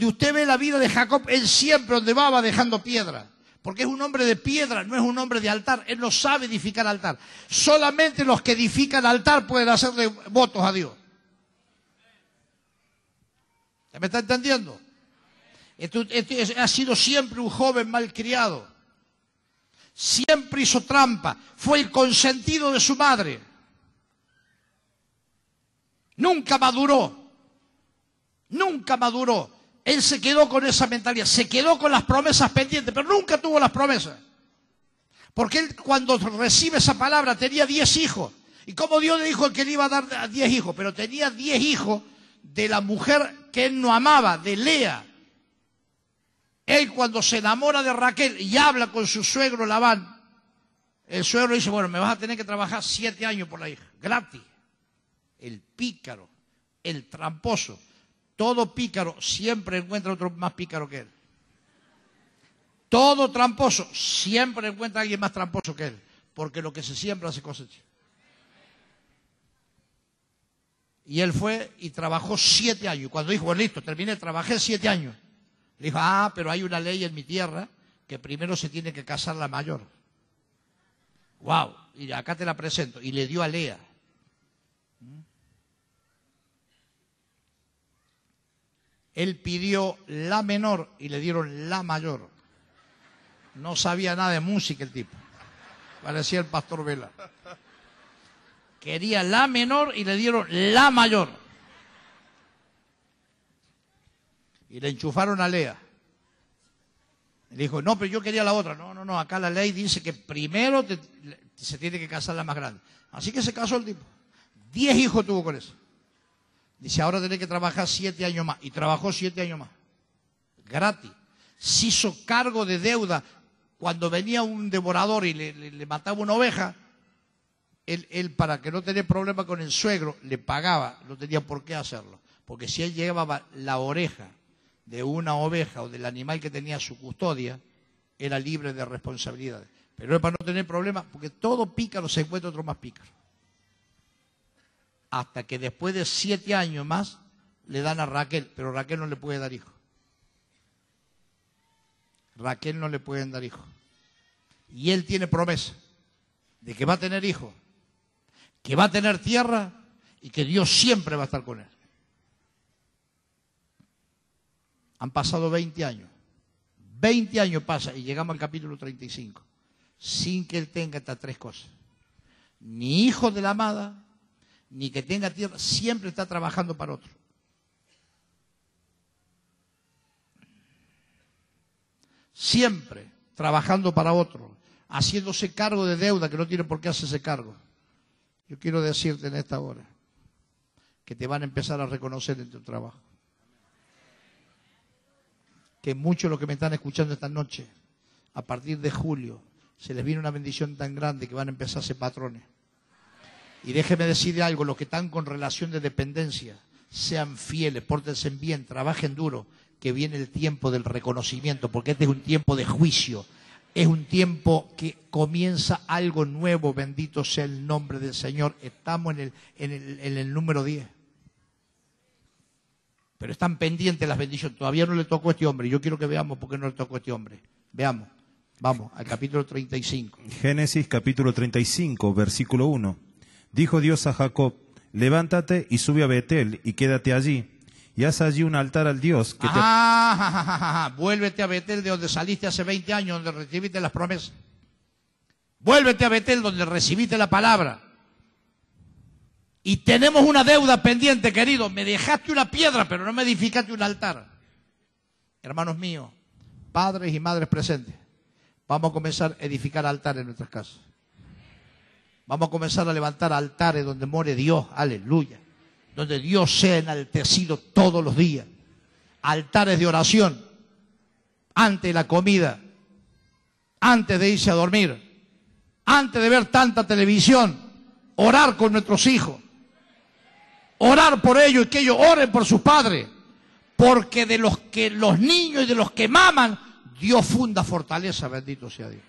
Y usted ve la vida de Jacob, él siempre donde va va dejando piedra. Porque es un hombre de piedra, no es un hombre de altar. Él no sabe edificar altar. Solamente los que edifican altar pueden hacerle votos a Dios. ¿Me está entendiendo? ha sido siempre un joven malcriado. Siempre hizo trampa. Fue el consentido de su madre. Nunca maduró. Nunca maduró. Él se quedó con esa mentalidad, se quedó con las promesas pendientes, pero nunca tuvo las promesas. Porque él cuando recibe esa palabra tenía diez hijos. Y como Dios le dijo que le iba a dar diez hijos, pero tenía diez hijos de la mujer que él no amaba, de Lea. Él cuando se enamora de Raquel y habla con su suegro Labán, el suegro dice, bueno, me vas a tener que trabajar siete años por la hija, gratis. El pícaro, el tramposo. Todo pícaro siempre encuentra otro más pícaro que él. Todo tramposo siempre encuentra a alguien más tramposo que él. Porque lo que se siembra se cosecha. Y él fue y trabajó siete años. Cuando dijo, bueno, listo, terminé, trabajé siete años. Le dijo, ah, pero hay una ley en mi tierra que primero se tiene que casar la mayor. ¡Wow! Y acá te la presento. Y le dio a Lea. Él pidió la menor y le dieron la mayor. No sabía nada de música el tipo. Parecía el pastor Vela. Quería la menor y le dieron la mayor. Y le enchufaron a Lea. le dijo, no, pero yo quería la otra. No, no, no, acá la ley dice que primero se tiene que casar la más grande. Así que se casó el tipo. Diez hijos tuvo con eso. Dice, ahora tenés que trabajar siete años más. Y trabajó siete años más. Gratis. Se hizo cargo de deuda. Cuando venía un devorador y le, mataba una oveja, él, para que no tenía problema con el suegro, le pagaba. No tenía por qué hacerlo. Porque si él llevaba la oreja de una oveja o del animal que tenía su custodia, era libre de responsabilidades. Pero para no tener problemas, porque todo pícaro se encuentra otro más pícaro hasta que después de siete años más le dan a Raquel, pero Raquel no le puede dar hijo. Raquel no le pueden dar hijo. Y él tiene promesa de que va a tener hijo, que va a tener tierra y que Dios siempre va a estar con él. Han pasado 20 años. 20 años pasa y llegamos al capítulo 35, sin que él tenga estas tres cosas. Ni hijo de la amada, ni que tenga tierra, siempre está trabajando para otro. Siempre trabajando para otro, haciéndose cargo de deuda que no tiene por qué hacerse cargo. Yo quiero decirte en esta hora que te van a empezar a reconocer en tu trabajo. Que muchos de los que me están escuchando esta noche, a partir de julio, se les viene una bendición tan grande que van a empezar a ser patrones. Y déjeme decirle algo, los que están con relación de dependencia, sean fieles, pórtense bien, trabajen duro, que viene el tiempo del reconocimiento, porque este es un tiempo de juicio, es un tiempo que comienza algo nuevo, bendito sea el nombre del Señor. Estamos en el, número 10. Pero están pendientes las bendiciones. Todavía no le tocó a este hombre. Yo quiero que veamos por qué no le tocó a este hombre. Veamos. Vamos al capítulo 35. Génesis capítulo 35, versículo 1. Dijo Dios a Jacob, levántate y sube a Betel y quédate allí. Y haz allí un altar al Dios que te... ja, ah, Vuélvete a Betel de donde saliste hace 20 años, donde recibiste las promesas. Vuélvete a Betel donde recibiste la palabra. Y tenemos una deuda pendiente, querido. Me dejaste una piedra, pero no me edificaste un altar. Hermanos míos, padres y madres presentes, vamos a comenzar a edificar altar en nuestras casas. Vamos a comenzar a levantar altares donde muere Dios, aleluya. Donde Dios sea enaltecido todos los días. Altares de oración, Antes de la comida, antes de irse a dormir, antes de ver tanta televisión, orar con nuestros hijos, orar por ellos y que ellos oren por sus padres, porque de los que los niños y de los que maman, Dios funda fortaleza, bendito sea Dios.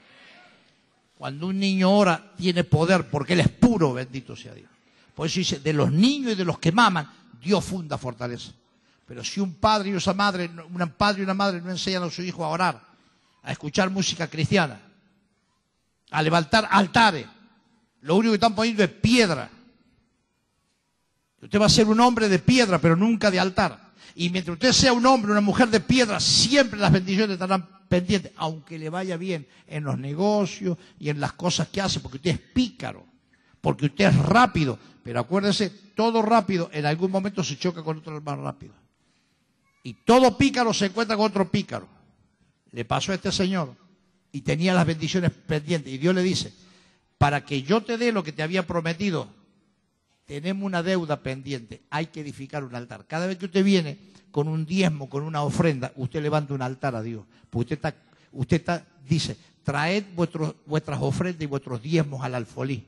Cuando un niño ora, tiene poder, porque él es puro, bendito sea Dios. Por eso dice, de los niños y de los que maman, Dios funda fortaleza. Pero si un padre y una madre, un padre y una madre no enseñan a su hijo a orar, a escuchar música cristiana, a levantar altares, lo único que están poniendo es piedra. Usted va a ser un hombre de piedra, pero nunca de altar. Y mientras usted sea un hombre, una mujer de piedra, siempre las bendiciones estarán pendiente, aunque le vaya bien en los negocios y en las cosas que hace, porque usted es pícaro, porque usted es rápido. Pero acuérdese, todo rápido en algún momento se choca con otro más rápido. Y todo pícaro se encuentra con otro pícaro. Le pasó a este señor y tenía las bendiciones pendientes. Y Dios le dice, para que yo te dé lo que te había prometido, tenemos una deuda pendiente, hay que edificar un altar. Cada vez que usted viene con un diezmo, con una ofrenda, usted levanta un altar a Dios. Porque usted está, usted dice, traed vuestras ofrendas y vuestros diezmos al alfolí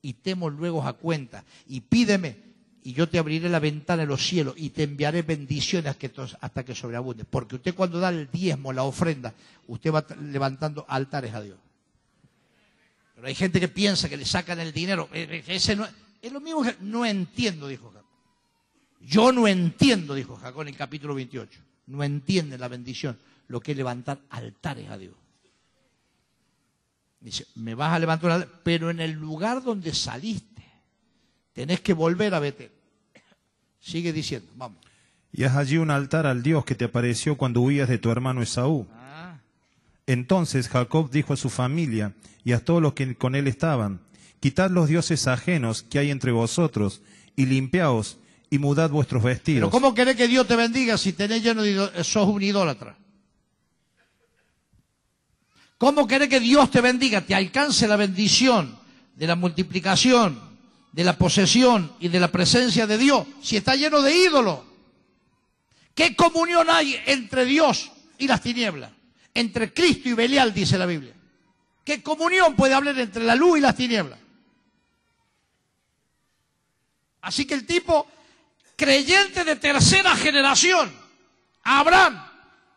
y temo luego a cuenta y pídeme y yo te abriré la ventana de los cielos y te enviaré bendiciones hasta que sobreabunde. Porque usted cuando da el diezmo, la ofrenda, usted va levantando altares a Dios. Pero hay gente que piensa que le sacan el dinero. E, e, ese no, es lo mismo que no entiendo, dijo Carlos. Yo no entiendo, dijo Jacob en el capítulo 28, no entiende la bendición, lo que es levantar altares a Dios. Dice, me vas a levantar pero en el lugar donde saliste, tenés que volver a Betel. Sigue diciendo, vamos. Y haz allí un altar al Dios que te apareció cuando huías de tu hermano Esaú. Ah. Entonces Jacob dijo a su familia y a todos los que con él estaban, quitad los dioses ajenos que hay entre vosotros y limpiaos y mudad vuestros vestidos. Pero ¿cómo querés que Dios te bendiga si tenés lleno de sos un idólatra? ¿Cómo querés que Dios te bendiga? Te alcance la bendición de la multiplicación, de la posesión y de la presencia de Dios si está lleno de ídolos? ¿Qué comunión hay entre Dios y las tinieblas? Entre Cristo y Belial, dice la Biblia. ¿Qué comunión puede haber entre la luz y las tinieblas? Así que el tipo creyente de tercera generación, Abraham,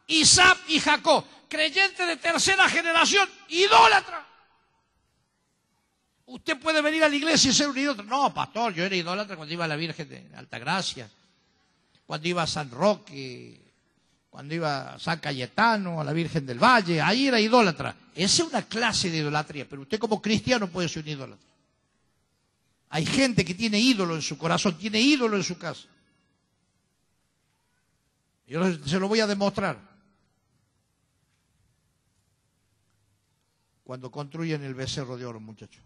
Isaac y Jacob, creyente de tercera generación, idólatra. Usted puede venir a la iglesia y ser un idólatra. No, pastor, yo era idólatra cuando iba a la Virgen de Altagracia, cuando iba a San Roque, cuando iba a San Cayetano, a la Virgen del Valle, ahí era idólatra. Esa es una clase de idolatría, pero usted como cristiano puede ser un idólatra. Hay gente que tiene ídolo en su corazón, tiene ídolo en su casa. Yo se lo voy a demostrar. Cuando construyen el becerro de oro, muchachos.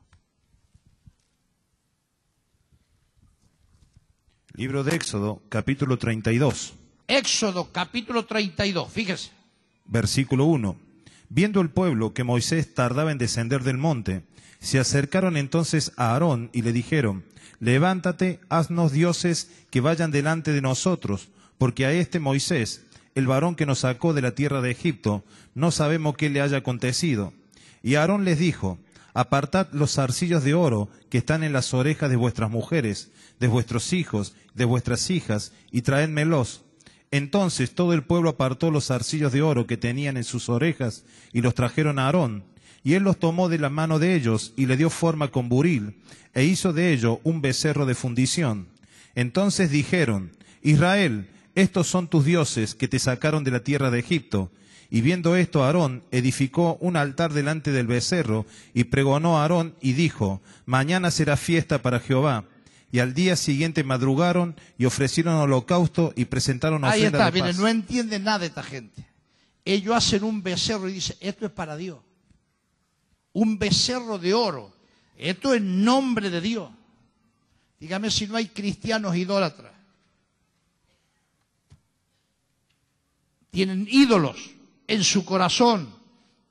Libro de Éxodo, capítulo 32. Éxodo, capítulo 32, fíjese. Versículo 1. Viendo el pueblo que Moisés tardaba en descender del monte, se acercaron entonces a Aarón y le dijeron, Levántate, haznos dioses que vayan delante de nosotros, porque a este Moisés, el varón que nos sacó de la tierra de Egipto, no sabemos qué le haya acontecido. Y Aarón les dijo, Apartad los zarcillos de oro que están en las orejas de vuestras mujeres, de vuestros hijos, de vuestras hijas, y traédmelos. Entonces todo el pueblo apartó los arcillos de oro que tenían en sus orejas y los trajeron a Aarón, y él los tomó de la mano de ellos y le dio forma con buril, e hizo de ello un becerro de fundición. Entonces dijeron, Israel, estos son tus dioses que te sacaron de la tierra de Egipto. Y viendo esto, Aarón edificó un altar delante del becerro y pregonó a Aarón y dijo, Mañana será fiesta para Jehová, y al día siguiente madrugaron y ofrecieron holocausto y presentaron ofrenda Ahí está, no entiende nada esta gente. Ellos hacen un becerro y dicen, esto es para Dios. Un becerro de oro. Esto es nombre de Dios. Dígame si no hay cristianos idólatras. Tienen ídolos en su corazón,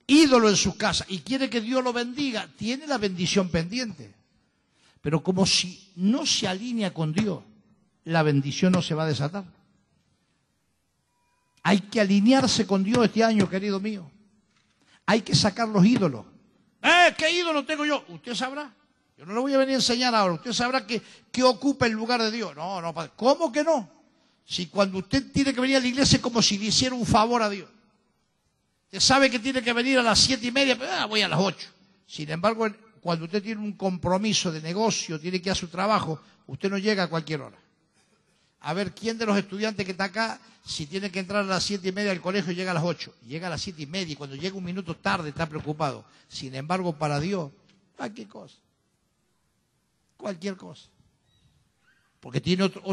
ídolo en su casa y quiere que Dios lo bendiga. Tiene la bendición pendiente. Pero como si no se alinea con Dios, la bendición no se va a desatar. Hay que alinearse con Dios este año, querido mío. Hay que sacar los ídolos. ¡Eh, qué ídolo tengo yo! Usted sabrá. Yo no le voy a venir a enseñar ahora. Usted sabrá que, que ocupa el lugar de Dios. No, no, ¿Cómo que no? Si cuando usted tiene que venir a la iglesia es como si le hiciera un favor a Dios. Usted sabe que tiene que venir a las siete y media, pero pues, ah, voy a las ocho. Sin embargo, cuando usted tiene un compromiso de negocio, tiene que hacer su trabajo, usted no llega a cualquier hora. A ver, ¿quién de los estudiantes que está acá, si tiene que entrar a las siete y media al colegio, llega a las ocho? Llega a las siete y media y cuando llega un minuto tarde está preocupado. Sin embargo, para Dios, cualquier cosa. Cualquier cosa. Porque tiene otro